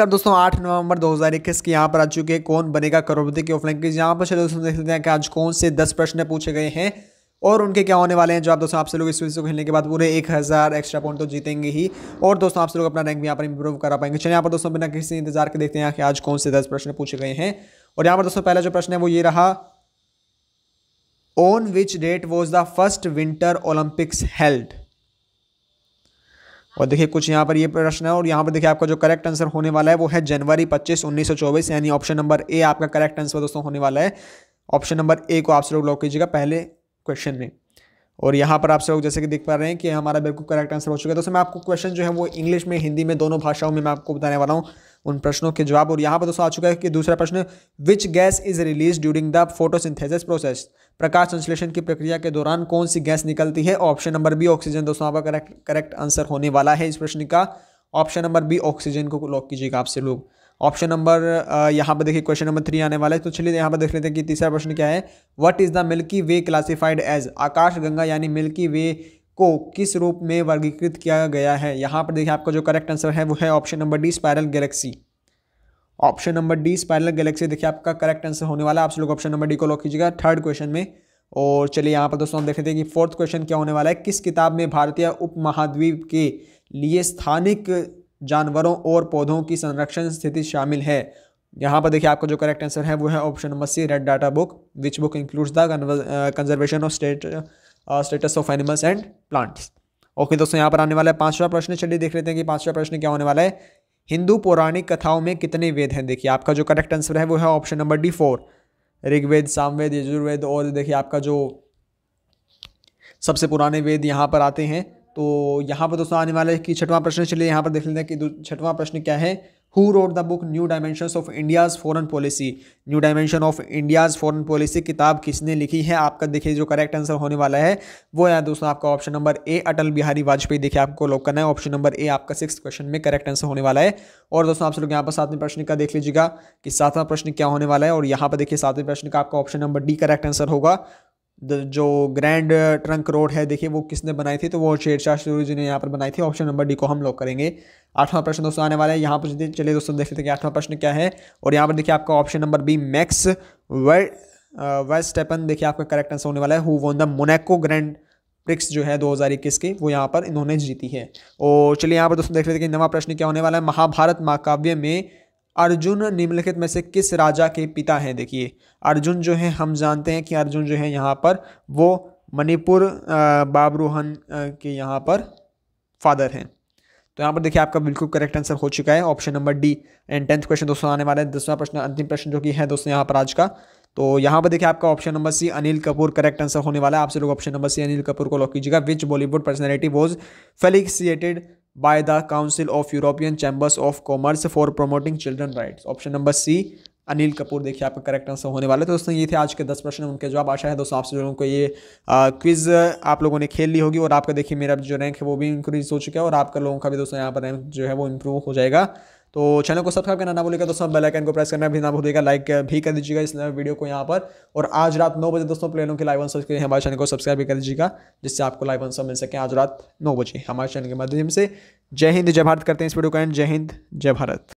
नमस्कार दोस्तों आठ नवंबर 2021 की यहाँ पर आ चुके हैं कौन बनेगा करोड़पति की ऑफलाइन की यहाँ पर चलो दोस्तों देख लेते हैं कि आज कौन से दस प्रश्न पूछे गए हैं और उनके क्या होने वाले हैं जो आप दोस्तों आपसे लोग इस वीडियो को खेलने के बाद पूरे एक हज़ार एक्स्ट्रा पॉइंट तो जीतेंगे ही और दोस्तों आपसे लोग अपना रैंक भी यहाँ पर इंप्रूव करा पाएंगे चलिए यहाँ पर दोस्तों बिना किसी इंतजार के देखते हैं कि आज कौन से दस प्रश्न पूछे गए हैं और यहाँ पर दोस्तों पहला जो प्रश्न है वो ये रहा on which date was the first winter Olympics held और देखिए कुछ यहाँ पर ये प्रश्न है और यहाँ पर देखिए आपका जो करेक्ट आंसर होने वाला है वो है जनवरी 25 1924 यानी ऑप्शन नंबर ए आपका करेक्ट आंसर दोस्तों होने वाला है ऑप्शन नंबर ए को आप लोग लॉक कीजिएगा पहले क्वेश्चन में और यहाँ पर आप सब लोग जैसे कि देख पा रहे हैं कि हमारा बिल्कुल करेक्ट आंसर हो चुका है दोस्तों मैं आपको क्वेश्चन जो है वो इंग्लिश में हिंदी में दोनों भाषाओं में मैं आपको बताने वाला हूँ उन प्रश्नों के जवाब और यहाँ पर दोस्तों आ चुका है कि दूसरा प्रश्न which gas is release during the photosynthesis process प्रकाश संश्लेषण की प्रक्रिया के दौरान कौन सी गैस निकलती है ऑप्शन नंबर बी ऑक्सीजन दोस्तों यहाँ पर करेक्ट करेक्ट आंसर होने वाला है इस प्रश्न का ऑप्शन नंबर बी ऑक्सीजन को लॉक कीजिएगा आपसे लोग ऑप्शन नंबर यहाँ पर देखिए क्वेश्चन नंबर थ्री आने वाला है तो चलिए यहाँ पर देख लेते हैं कि तीसरा प्रश्न क्या है what is the Milky Way classified as आकाश गंगा यानी मिल्की वे को किस रूप में वर्गीकृत किया गया है यहाँ पर देखिए आपका जो करेक्ट आंसर है वो है option number D spiral galaxy option number D spiral galaxy देखिए आपका करेक्ट आंसर होने वाला है आप लोग ऑप्शन नंबर डी को लॉक कीजिएगा थर्ड क्वेश्चन में और चलिए यहाँ पर दोस्तों हम देख लेते हैं कि फोर्थ क्वेश्चन क्या होने वाला है किस किताब में भारतीय उपमहाद्वीप के लिए स्थानिक जानवरों और पौधों की संरक्षण स्थिति शामिल है यहाँ पर देखिए आपका जो करेक्ट आंसर है वो है option number C red data book which book includes the conservation of state status of animals and plants okay दोस्तों यहाँ पर आने वाला है पांचवा प्रश्न चलिए देख लेते हैं कि पांचवा प्रश्न क्या होने वाला है हिंदू पौराणिक कथाओं में कितने वेद हैं देखिए आपका जो करेक्ट आंसर है वो है option number D four Rigveda Samaveda Yajurveda और देखिए आपका जो सबसे पुराने वेद यहाँ पर आते हैं तो यहाँ पर दोस्तों आने वाला है कि छठवां प्रश्न चलिए यहाँ पर देख लेते हैं कि छठवां प्रश्न क्या है who wrote the book new dimension of India's foreign policy new dimension of India's foreign policy किताब किसने लिखी है आपका देखिए जो करेक्ट आंसर होने वाला है वो है दोस्तों आपका option number A Atal Bihari Vajpayee देखिए आपको लॉक करना है ऑप्शन नंबर ए आपका सिक्स क्वेश्चन में करेक्ट आंसर होने वाला है और दोस्तों आप लोग यहाँ पर सातवें प्रश्न का देख लीजिएगा कि सातवां प्रश्न क्या होने वाला है और यहाँ पर देखिए सातवें प्रश्न का आपका option number D correct answer होगा जो ग्रैंड ट्रंक रोड है देखिए वो किसने बनाई थी तो वो शेरशाह सूरी जी ने यहाँ पर बनाई थी ऑप्शन नंबर डी को हम लोग करेंगे आठवां प्रश्न दोस्तों आने वाला है यहाँ पर चलिए दोस्तों देख लेते हैं कि आठवां प्रश्न क्या है और यहाँ पर देखिए आपका option number B Max Verstappen देखिए आपका करेक्ट आंसर होने वाला है who won the Monaco Grand Prix जो है इक्कीस की वो यहाँ पर इन्होंने जीती है और चलिए यहाँ पर दोस्तों देख लेते हैं कि नवा प्रश्न क्या होने वाला है महाभारत महाकाव्य में अर्जुन निम्नलिखित में से किस राजा के पिता हैं देखिए अर्जुन जो है हम जानते हैं कि अर्जुन जो है यहाँ पर वो मणिपुर बाबरूहन के यहाँ पर फादर हैं तो यहाँ पर देखिए आपका बिल्कुल करेक्ट आंसर हो चुका है option number D and tenth question दोस्तों आने वाले हैं दसवां प्रश्न अंतिम प्रश्न जो कि है दोस्तों यहाँ पर आज का तो यहाँ पर देखिए आपका option number C Anil Kapoor correct answer होने वाला है आपसे लोग option number C Anil Kapoor को लॉक कीजिएगा which Bollywood personality was felicitated by the Council of European Chambers of Commerce for Promoting Children Rights. Option number C Anil Kapoor देखिए आपका करेक्ट आंसर होने वाला है तो दोस्तों ये थे आज के दस प्रश्न उनके जवाब आशा है दोस्तों आपसे सभी लोगों को ये क्विज आप लोगों ने खेल ली होगी और आपका देखिए मेरा जो रैंक है वो भी इंक्रीज हो चुका है और आपका लोगों का भी दोस्तों यहाँ पर रैंक जो है वो इम्प्रूव हो जाएगा तो चैनल को सब्सक्राइब करना ना भूलिएगा दोस्तों बेल आइकन को प्रेस करना भी ना भूलिएगा लाइक भी कर दीजिएगा इस वीडियो को यहाँ पर और आज रात नौ बजे दोस्तों प्लेनों के लाइव आंसर के लिए हमारे चैनल को सब्सक्राइब भी कर दीजिएगा जिससे आपको लाइव आंसर मिल सके आज रात नौ बजे हमारे चैनल के माध्यम से जय हिंद जय भारत करते हैं इस वीडियो का एंड जय हिंद जय भारत